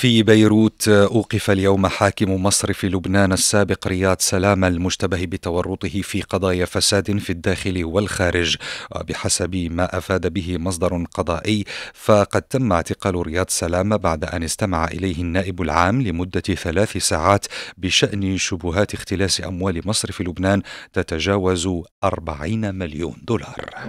في بيروت آه، أوقف اليوم حاكم مصرف لبنان السابق رياض سلامة المشتبه بتورطه في قضايا فساد في الداخل والخارج وبحسب ما أفاد به مصدر قضائي فقد تم اعتقال رياض سلامة بعد أن استمع إليه النائب العام لمدة ثلاث ساعات بشأن شبهات اختلاس أموال مصرف لبنان تتجاوز 40 مليون دولار